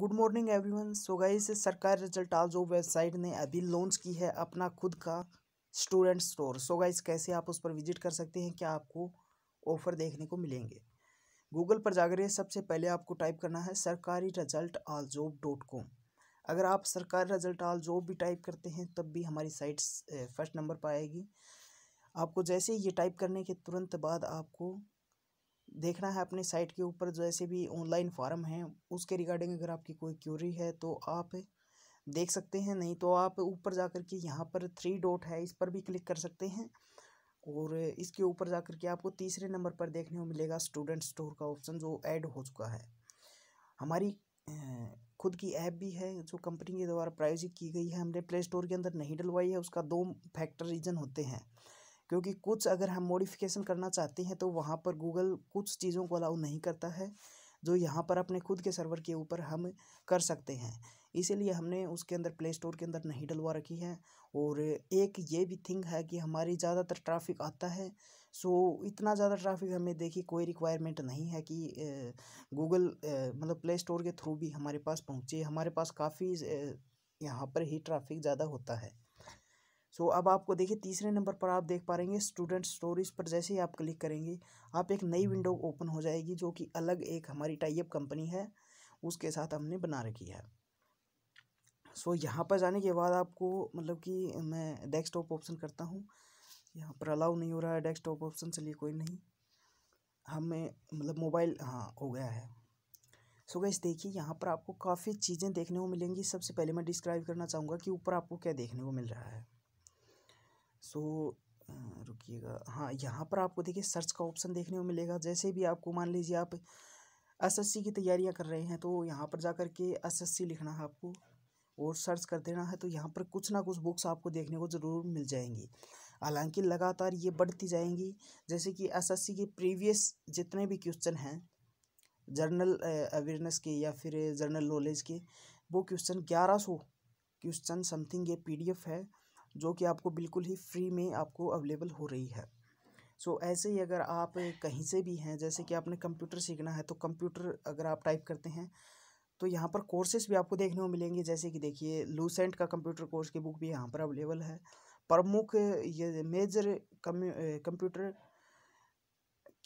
good morning everyone so guys Sarkar result आज website ने अभी लॉन्च की है अपना खुद का स्टूडेंट स्टोर सो गाइस कैसे आप उस पर विजिट कर सकते हैं क्या आपको ऑफर देखने को मिलेंगे गूगल पर जाकर सबसे पहले आपको टाइप करना है Sarkari result all job dot com अगर आप सरकारी रिजल्ट आल जॉब भी टाइप करते हैं तब भी हमारी साइट फर्स्ट नंबर पर आएगी आपको जैसे ही ये टाइप करने के तुरंत बाद आपको देखना है अपने साइट के ऊपर जैसे भी ऑनलाइन फॉर्म है उसके रिगार्डिंग अगर आपकी कोई क्यूरी है तो आप देख सकते हैं नहीं तो आप ऊपर जा कर के यहाँ पर थ्री डॉट है इस पर भी क्लिक कर सकते हैं और इसके ऊपर जा कर के आपको तीसरे नंबर पर देखने को मिलेगा स्टूडेंट स्टोर का ऑप्शन जो ऐड हो चुका है हमारी खुद की ऐप भी है जो कंपनी के द्वारा प्रायोजित की गई है हमने प्ले स्टोर के अंदर नहीं डलवाई है उसका दो फैक्टर रीजन होते हैं क्योंकि कुछ अगर हम मॉडिफिकेशन करना चाहते हैं तो वहाँ पर गूगल कुछ चीज़ों को अलाउ नहीं करता है जो यहाँ पर अपने खुद के सर्वर के ऊपर हम कर सकते हैं इसीलिए हमने उसके अंदर प्ले स्टोर के अंदर नहीं डलवा रखी है और एक ये भी थिंग है कि हमारी ज़्यादातर ट्रैफिक आता है सो इतना ज़्यादा ट्रैफिक हमें देखी कोई रिक्वायरमेंट नहीं है कि गूगल मतलब प्ले स्टोर के थ्रू भी हमारे पास पहुँचे हमारे पास काफ़ी यहाँ पर ही ट्रैफिक ज़्यादा होता है सो अब आपको देखिए तीसरे नंबर पर आप देख पा रहेंगे स्टूडेंट स्टोरीज पर जैसे ही आप क्लिक करेंगे आप एक नई विंडो ओपन हो जाएगी जो कि अलग एक हमारी टाइप कंपनी है उसके साथ हमने बना रखी है सो so, यहाँ पर जाने के बाद आपको मतलब कि मैं डेस्कटॉप ऑप्शन करता हूँ यहाँ पर अलाउ नहीं हो रहा है डेस्कटॉप ऑप्शन चलिए कोई नहीं हमें मतलब मोबाइल हाँ हो गया है सो गैस देखिए यहाँ पर आपको काफ़ी चीज़ें देखने को मिलेंगी सबसे पहले मैं डिस्क्राइब करना चाहूँगा कि ऊपर आपको क्या देखने को मिल रहा है सो रुकिएगा हाँ यहाँ पर आपको देखिए सर्च का ऑप्शन देखने को मिलेगा जैसे भी आपको मान लीजिए आप एसएससी की तैयारियाँ कर रहे हैं तो यहाँ पर जा कर के एसएससी लिखना है आपको और सर्च कर देना है तो यहाँ पर कुछ ना कुछ बुक्स आपको देखने को ज़रूर मिल जाएंगी हालांकि लगातार ये बढ़ती जाएंगी जैसे कि सी के प्रीवियस जितने भी क्वेश्चन हैं जर्नल अवेयरनेस के या फिर जर्नल नॉलेज के वो क्वेश्चन ग्यारह सौ क्वेश्चन समथिंग ये पीडीएफ है जो कि आपको बिल्कुल ही फ्री में आपको अवेलेबल हो रही है सो so, ऐसे ही अगर आप कहीं से भी हैं जैसे कि आपने कंप्यूटर सीखना है तो कंप्यूटर अगर आप टाइप करते हैं तो यहाँ पर कोर्सेज भी आपको देखने को मिलेंगे जैसे कि देखिए लूसेंट का कंप्यूटर कोर्स की बुक भी यहाँ पर अवेलेबल है प्रमुख ये मेजर कंप्यूटर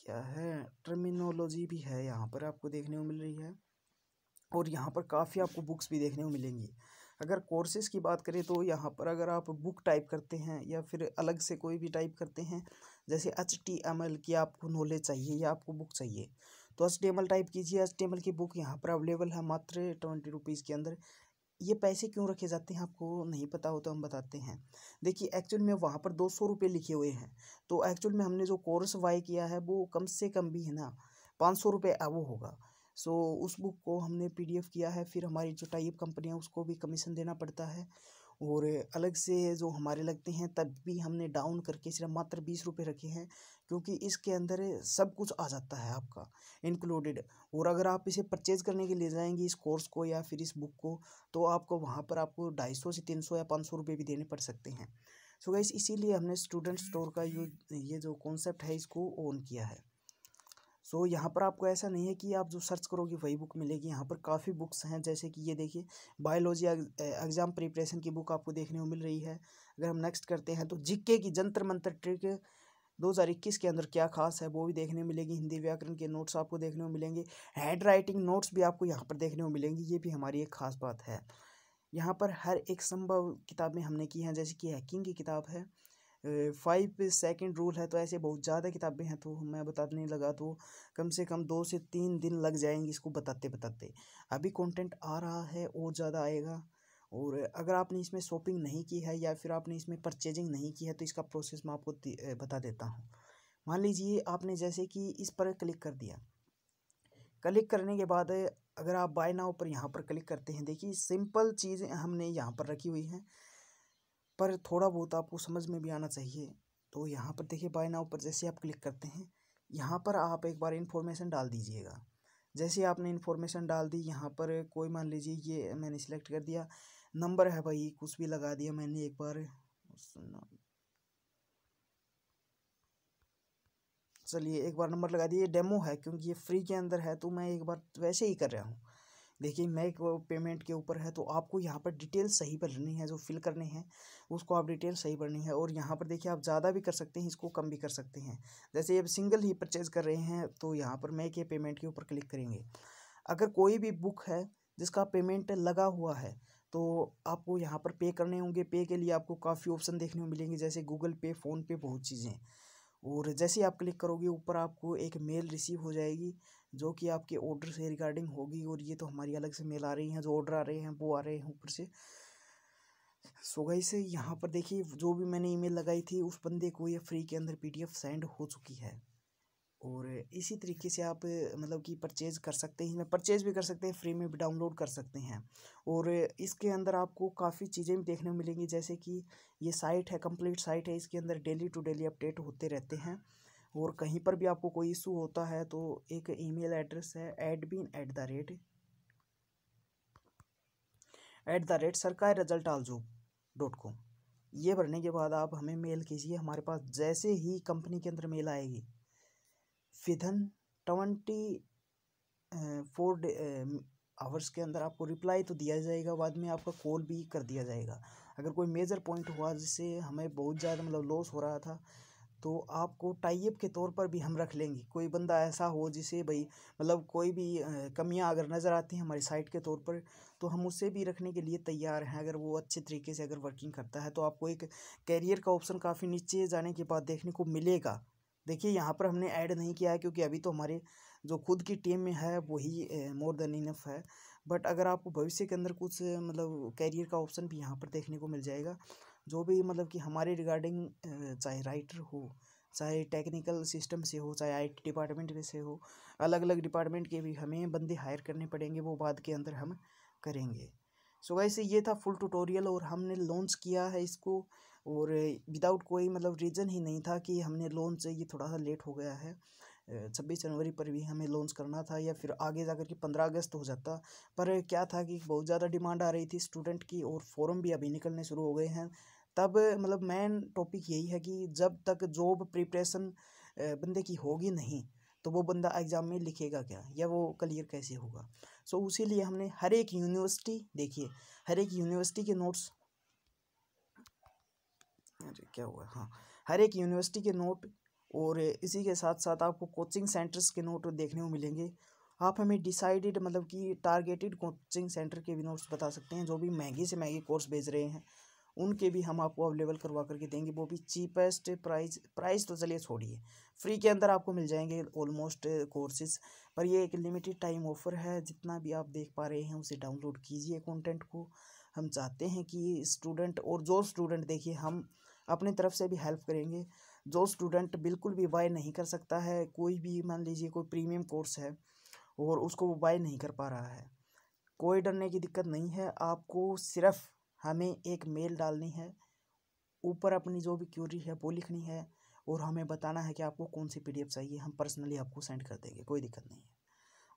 क्या है टर्मिनोलॉजी भी है यहाँ पर आपको देखने को मिल रही है और यहाँ पर काफ़ी आपको बुक्स भी देखने को मिलेंगी अगर कोर्सेज़ की बात करें तो यहाँ पर अगर आप बुक टाइप करते हैं या फिर अलग से कोई भी टाइप करते हैं जैसे एच टी एम एल की आपको नॉलेज चाहिए या आपको बुक चाहिए तो H T M L type कीजिए एच टी एम एल की बुक यहाँ पर अवेलेबल है मात्र ट्वेंटी रुपीज़ के अंदर ये पैसे क्यों रखे जाते हैं आपको नहीं पता हो तो हम बताते हैं देखिए एक्चुअल में वहाँ पर दो सौ रुपये लिखे हुए हैं तो एक्चुअल में हमने जो कोर्स वाई किया है वो कम से कम भी है ना पाँच सौ रुपये वो होगा सो उस बुक को हमने पीडीएफ किया है फिर हमारी जो टाइप कंपनी है उसको भी कमीशन देना पड़ता है और अलग से जो हमारे लगते हैं तब भी हमने डाउन करके सिर्फ मात्र बीस रुपये रखे हैं क्योंकि इसके अंदर सब कुछ आ जाता है आपका इंक्लूडेड और अगर आप इसे परचेज करने के लिए जाएंगे इस कोर्स को या फिर इस बुक को तो आपको वहाँ पर आपको ढाई सौ से तीन सौ या पाँच सौ रुपये भी देने पड़ सकते हैं सो so गाइस इसीलिए हमने स्टूडेंट स्टोर का ये जो कॉन्सेप्ट है इसको ऑन किया है सो so, यहाँ पर आपको ऐसा नहीं है कि आप जो सर्च करोगे वही बुक मिलेगी यहाँ पर काफ़ी बुक्स हैं जैसे कि ये देखिए बायोलॉजी एग्ज़ाम प्रिपरेशन की बुक आपको देखने को मिल रही है अगर हम नेक्स्ट करते हैं तो जिक्के की जंतर मंत्र ट्रिक दो हज़ार इक्कीस के अंदर क्या खास है वो भी देखने को मिलेगी हिंदी व्याकरण के नोट्स आपको देखने को मिलेंगे हैंड राइटिंग नोट्स भी आपको यहाँ पर देखने को मिलेंगी ये भी हमारी एक खास बात है यहाँ पर हर एक संभव किताबें हमने की हैं जैसे कि हैकिंग की किताब है फाइव सेकंड रूल है तो ऐसे बहुत ज़्यादा किताबें हैं तो मैं बताने लगा तो कम से कम दो से तीन दिन लग जाएंगे इसको बताते बताते अभी कंटेंट आ रहा है और ज़्यादा आएगा और अगर आपने इसमें शॉपिंग नहीं की है या फिर आपने इसमें परचेजिंग नहीं की है तो इसका प्रोसेस मैं आपको बता देता हूँ मान लीजिए आपने जैसे कि इस पर क्लिक कर दिया क्लिक करने के बाद अगर आप बाय नाउ पर यहाँ पर क्लिक करते हैं देखिए सिंपल चीज़ हमने यहाँ पर रखी हुई है पर थोड़ा बहुत आपको समझ में भी आना चाहिए तो यहाँ पर देखिए बाय नाउ पर जैसे आप क्लिक करते हैं यहाँ पर आप एक बार इन्फॉर्मेशन डाल दीजिएगा जैसे आपने इन्फॉर्मेशन डाल दी यहाँ पर कोई मान लीजिए ये मैंने सिलेक्ट कर दिया नंबर है भाई कुछ भी लगा दिया मैंने एक बार चलिए एक बार नंबर लगा दिया ये डेमो है क्योंकि ये फ्री के अंदर है तो मैं एक बार वैसे ही कर रहा हूँ देखिए मैक पेमेंट के ऊपर है तो आपको यहाँ पर डिटेल सही भरनी है जो फिल करने हैं उसको आप डिटेल सही भरनी है और यहाँ पर देखिए आप ज़्यादा भी कर सकते हैं इसको कम भी कर सकते हैं जैसे ये सिंगल ही परचेज़ कर रहे हैं तो यहाँ पर मैक के पेमेंट के ऊपर क्लिक करेंगे अगर कोई भी बुक है जिसका पेमेंट लगा हुआ है तो आपको यहाँ पर पे करने होंगे पे के लिए आपको काफ़ी ऑप्शन देखने को मिलेंगे जैसे गूगल पे फ़ोनपे बहुत चीज़ें और जैसे आप क्लिक करोगे ऊपर आपको एक मेल रिसीव हो जाएगी जो कि आपके ऑर्डर से रिगार्डिंग होगी और ये तो हमारी अलग से मेल आ रही हैं जो ऑर्डर आ रहे हैं वो आ रहे हैं ऊपर से सो गई से यहाँ पर देखिए जो भी मैंने ईमेल लगाई थी उस बंदे को ये फ्री के अंदर पीडीएफ सेंड हो चुकी है और इसी तरीके से आप मतलब कि परचेज़ कर सकते हैं इसमें परचेज़ भी कर सकते हैं फ्री में भी डाउनलोड कर सकते हैं और इसके अंदर आपको काफ़ी चीज़ें भी देखने को मिलेंगी जैसे कि ये साइट है कंप्लीट साइट है इसके अंदर डेली टू डेली अपडेट होते रहते हैं और कहीं पर भी आपको कोई इशू होता है तो एक ईमेल एड्रेस है admin at the rate at the rate Sarkar result all job dot com ये भरने के बाद आप हमें मेल कीजिए हमारे पास जैसे ही कंपनी के अंदर मेल आएगी विधन ट्वेंटी फोर आवर्स के अंदर आपको रिप्लाई तो दिया जाएगा बाद में आपका कॉल भी कर दिया जाएगा अगर कोई मेजर पॉइंट हुआ जिससे हमें बहुत ज़्यादा मतलब लॉस हो रहा था तो आपको टाइप के तौर पर भी हम रख लेंगे कोई बंदा ऐसा हो जिसे भाई मतलब कोई भी कमियां अगर नज़र आती हैं हमारी साइट के तौर पर तो हम उसे भी रखने के लिए तैयार हैं अगर वो अच्छे तरीके से अगर वर्किंग करता है तो आपको एक कैरियर का ऑप्शन काफ़ी नीचे जाने के बाद देखने को मिलेगा देखिए यहाँ पर हमने ऐड नहीं किया है क्योंकि अभी तो हमारे जो खुद की टीम में है वही मोर देन इनफ है बट अगर आपको भविष्य के अंदर कुछ मतलब कैरियर का ऑप्शन भी यहाँ पर देखने को मिल जाएगा जो भी मतलब कि हमारे रिगार्डिंग चाहे राइटर हो चाहे टेक्निकल सिस्टम से हो चाहे आईटी डिपार्टमेंट में से हो अलग अलग डिपार्टमेंट के भी हमें बंदे हायर करने पड़ेंगे वो बाद के अंदर हम करेंगे सो so वैसे ये था फुल ट्यूटोरियल और हमने लॉन्च किया है इसको और विदाउट कोई मतलब रीज़न ही नहीं था कि हमने लॉन्च ये थोड़ा सा लेट हो गया है छब्बीस जनवरी पर भी हमें लॉन्च करना था या फिर आगे जा कर के पंद्रह अगस्त हो जाता पर क्या था कि बहुत ज़्यादा डिमांड आ रही थी स्टूडेंट की और फॉरम भी अभी निकलने शुरू हो गए हैं तब मतलब मेन टॉपिक यही है कि जब तक जॉब प्रिपरेशन बंदे की होगी नहीं तो वो बंदा एग्ज़ाम में लिखेगा क्या या वो क्लियर कैसे होगा सो so, उसी लिए हमने हर एक यूनिवर्सिटी देखिए हर एक यूनिवर्सिटी के नोट्स अरे क्या हुआ हाँ हर एक यूनिवर्सिटी के नोट और इसी के साथ साथ आपको कोचिंग सेंटर्स के नोट देखने को मिलेंगे आप हमें डिसाइडेड मतलब कि टारगेटेड कोचिंग सेंटर के भी नोट्स बता सकते हैं जो भी महंगी से महंगी कोर्स भेज रहे हैं उनके भी हम आपको अवेलेबल करवा करके देंगे वो भी चीपेस्ट प्राइस प्राइस तो चलिए छोड़िए फ्री के अंदर आपको मिल जाएंगे ऑलमोस्ट कोर्सेज पर ये एक लिमिटेड टाइम ऑफर है जितना भी आप देख पा रहे हैं उसे डाउनलोड कीजिए कंटेंट को हम चाहते हैं कि स्टूडेंट और जो स्टूडेंट देखिए हम अपनी तरफ से भी हेल्प करेंगे जो स्टूडेंट बिल्कुल भी बाय नहीं कर सकता है कोई भी मान लीजिए कोई प्रीमियम कोर्स है और उसको वो बाय नहीं कर पा रहा है कोई डरने की दिक्कत नहीं है आपको सिर्फ हमें एक मेल डालनी है ऊपर अपनी जो भी क्यूरी है वो लिखनी है और हमें बताना है कि आपको कौन सी पीडीएफ चाहिए हम पर्सनली आपको सेंड कर देंगे कोई दिक्कत नहीं है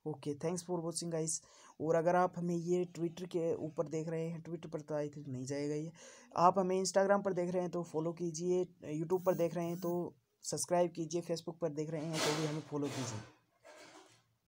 okay thanks for watching guys और अगर आप हमें ये ट्विटर के ऊपर देख रहे हैं ट्विटर पर तो आई थिंक नहीं जाएगा ये आप हमें इंस्टाग्राम पर देख रहे हैं तो फॉलो कीजिए यूट्यूब पर देख रहे हैं तो सब्सक्राइब कीजिए फेसबुक पर देख रहे हैं तो भी हमें फॉलो कीजिए